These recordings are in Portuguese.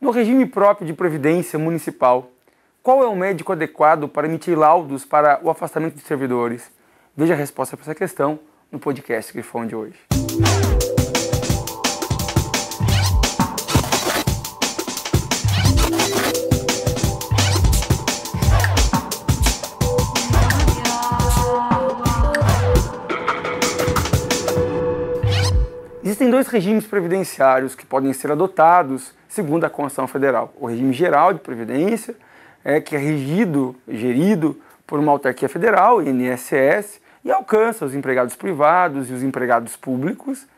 No regime próprio de previdência municipal, qual é o médico adequado para emitir laudos para o afastamento de servidores? Veja a resposta para essa questão no podcast Grifão de hoje. Existem dois regimes previdenciários que podem ser adotados segundo a Constituição Federal. O regime geral de previdência, é, que é regido, gerido por uma autarquia federal, INSS, e alcança os empregados privados e os empregados públicos,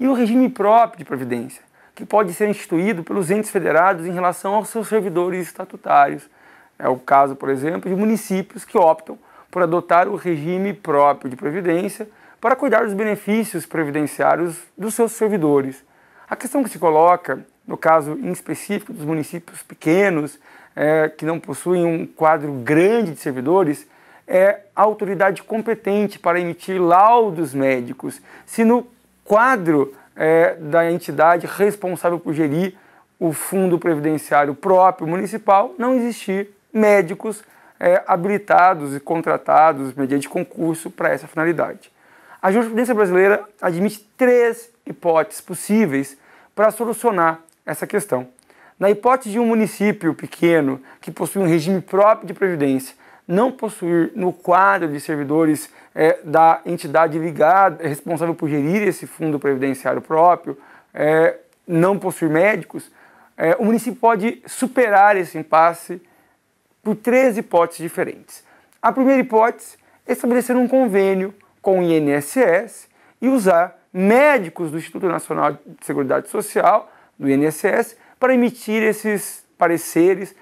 e o regime próprio de previdência, que pode ser instituído pelos entes federados em relação aos seus servidores estatutários. É o caso, por exemplo, de municípios que optam por adotar o regime próprio de previdência para cuidar dos benefícios previdenciários dos seus servidores. A questão que se coloca, no caso em específico dos municípios pequenos, é, que não possuem um quadro grande de servidores, é a autoridade competente para emitir laudos médicos. Se no quadro é, da entidade responsável por gerir o fundo previdenciário próprio municipal, não existir médicos é, habilitados e contratados mediante concurso para essa finalidade. A jurisprudência brasileira admite três hipóteses possíveis para solucionar essa questão. Na hipótese de um município pequeno que possui um regime próprio de previdência não possuir no quadro de servidores é, da entidade ligada, responsável por gerir esse fundo previdenciário próprio, é, não possuir médicos, é, o município pode superar esse impasse por três hipóteses diferentes. A primeira hipótese é estabelecer um convênio com o INSS e usar médicos do Instituto Nacional de Seguridade Social, do INSS, para emitir esses pareceres,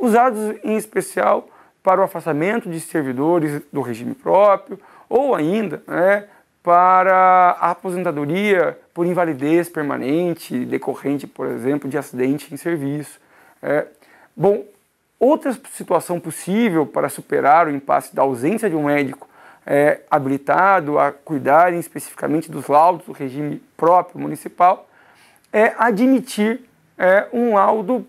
usados em especial para o afastamento de servidores do regime próprio ou ainda né, para a aposentadoria por invalidez permanente, decorrente, por exemplo, de acidente em serviço. É, bom, outra situação possível para superar o impasse da ausência de um médico é, habilitado a cuidarem especificamente dos laudos do regime próprio municipal, é admitir é, um laudo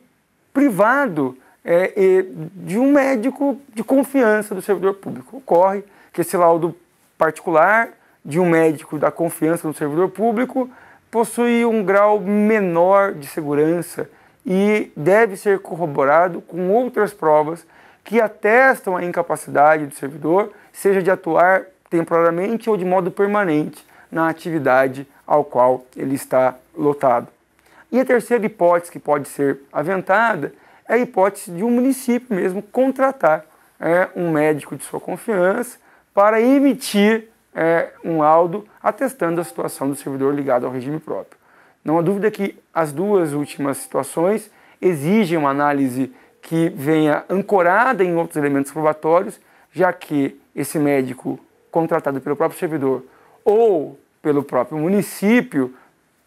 privado é, de um médico de confiança do servidor público. Ocorre que esse laudo particular de um médico da confiança do servidor público possui um grau menor de segurança e deve ser corroborado com outras provas que atestam a incapacidade do servidor, seja de atuar temporariamente ou de modo permanente na atividade ao qual ele está lotado. E a terceira hipótese que pode ser aventada é a hipótese de um município mesmo contratar é, um médico de sua confiança para emitir é, um laudo atestando a situação do servidor ligado ao regime próprio. Não há dúvida que as duas últimas situações exigem uma análise que venha ancorada em outros elementos probatórios, já que esse médico contratado pelo próprio servidor ou pelo próprio município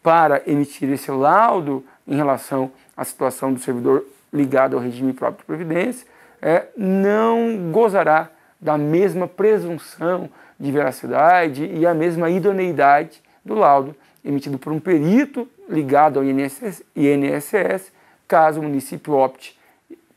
para emitir esse laudo em relação à situação do servidor ligado ao regime próprio de previdência, é, não gozará da mesma presunção de veracidade e a mesma idoneidade do laudo emitido por um perito ligado ao INSS, INSS caso o município opte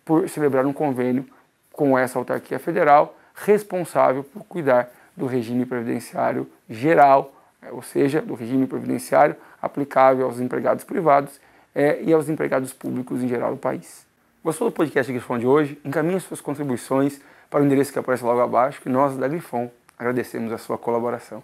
por celebrar um convênio com essa autarquia federal responsável por cuidar do regime previdenciário geral, é, ou seja, do regime previdenciário aplicável aos empregados privados é, e aos empregados públicos em geral do país. Gostou do podcast Grifon de hoje? Encaminhe suas contribuições para o endereço que aparece logo abaixo, que nós da Grifon agradecemos a sua colaboração.